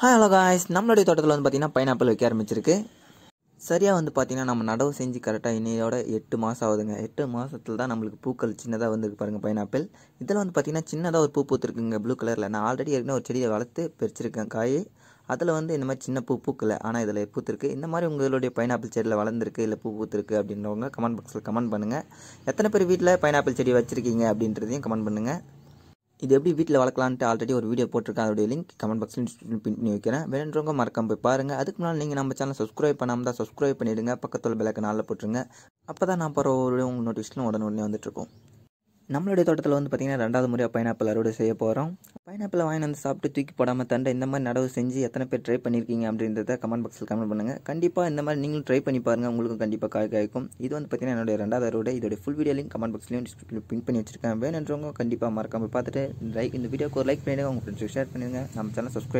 hi hello guys நம்மளுடைய தோட்டத்தில் வந்து பார்த்திங்கன்னா பைனாப்பிள் வைக்க ஆரம்பிச்சிருக்கு சரியாக வந்து பார்த்திங்கன்னா நம்ம நடவு செஞ்சு கரெக்டாக இன்னையோட எட்டு மாதம் ஆகுதுங்க எட்டு மாதத்தில் தான் நம்மளுக்கு பூக்கள் சின்னதாக வந்துருக்கு பாருங்கள் பைனாப்பிள் இதில் வந்து பார்த்திங்கன்னா சின்னதாக ஒரு பூ பூத்துருக்குங்க ப்ளூ கலரில் நான் ஆல்ரெடி ஏற்கனவே ஒரு செடியை வளர்த்து பறிச்சிருக்கேன் காய் அதில் வந்து இந்த மாதிரி சின்ன பூ பூக்கலை ஆனால் இதில் பூத்துருக்கு இந்த மாதிரி உங்களுடைய பைனாப்பிள் செடியில் வளர்ந்துருக்கு இல்லை பூ பூத்துருக்கு அப்படின்றவங்க கமெண்ட் பாக்ஸில் கமெண்ட் பண்ணுங்கள் எத்தனை பேர் வீட்டில் பைனாப்பிள் செடி வச்சுருக்கீங்க அப்படின்றதையும் கமெண்ட் பண்ணுங்கள் இது எப்படி வீட்டில் வளர்க்கலான்ட்டு ஆல்ரெடி ஒரு வீடியோ போட்டிருக்கேன் அதோடைய லிங்க் கமெண்ட் பாக்ஸில் பின் பண்ணி வைக்கிறேன் வேணுன்றவங்க மறக்காம போய் பாருங்கள் அதுக்கு முன்னால் நீங்கள் நம்ம சேனல் சப்ஸ்கிரைப் பண்ணாமல் தான் சப்ஸ்கிரைப் பண்ணிவிடுங்க பக்கத்தில் விளக்கு நாளில் போட்டுருங்க அப்போ தான் நான் போகிற ஒரு உங்கள் நோட்டிஃபிகேஷன் உடனே உடனே வந்துட்டுருக்கோம் நம்மளுடைய தோட்டத்தில் வந்து பார்த்திங்கன்னா ரெண்டாவது முறையாக பைனாப்பிள் அறுவடை செய்ய போகிறோம் பைனாப்பிள் வாங்கி வந்து சாப்பிட்டு தூக்கி போடாமல் தண்டை இந்த மாதிரி நடவு செஞ்சு எத்தனை பேர் ட்ரை பண்ணியிருக்கீங்க அப்படின்றத கமெண்ட் பாக்ஸில் கமெண்ட் பண்ணுங்கள் கண்டிப்பாக இந்த மாதிரி நீங்களும் ட்ரை பண்ணி பாருங்கள் உங்களுக்கும் கண்டிப்பாக காய் காய்க்கும் இது வந்து பார்த்திங்கன்னா என்னுடைய ரெண்டாவது அறுவடை இதோடைய ஃபுல் வீடியோ லிங்க் கமெண்ட் பாக்ஸ்லையும் டிஸ்கிரிப்ஷன் பின் பண்ணி வச்சிருக்கேன் வேணுன்றவங்க கண்டிப்பாக மறக்காமல் பார்த்துட்டு லைக் இந்த வீடியோக்கு ஒரு லைக் பண்ணிடுங்க உங்கள் ஃப்ரெண்ட்ஸுக்கு ஷேர் பண்ணிடுங்க நம்ம சேனல் சப்ஸ்கிரைப்